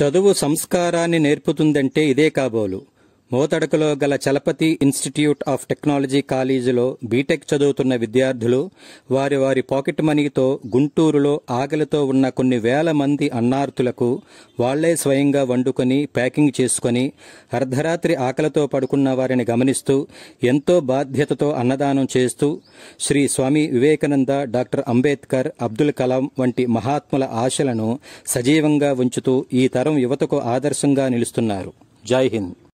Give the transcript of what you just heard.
చదువు సంస్కారాన్ని నేర్పుతుందంటే ఇదే కాబోలు మోతడకలో గల చలపతి ఇన్స్టిట్యూట్ ఆఫ్ టెక్నాలజీ కాలేజీలో బీటెక్ చదువుతున్న విద్యార్థులు వారి వారి పాకెట్ మనీతో గుంటూరులో ఆకలితో ఉన్న కొన్ని వేల మంది అన్నార్థులకు వాళ్లే స్వయంగా వండుకొని ప్యాకింగ్ చేసుకొని అర్ధరాత్రి ఆకలితో పడుకున్న వారిని గమనిస్తూ ఎంతో బాధ్యతతో అన్నదానం చేస్తూ శ్రీ స్వామి వివేకానంద డాక్టర్ అంబేద్కర్ అబ్దుల్ కలాం వంటి మహాత్ముల ఆశలను సజీవంగా ఉంచుతూ ఈ తరం యువతకు ఆదర్శంగా నిలుస్తున్నారు జై హింద్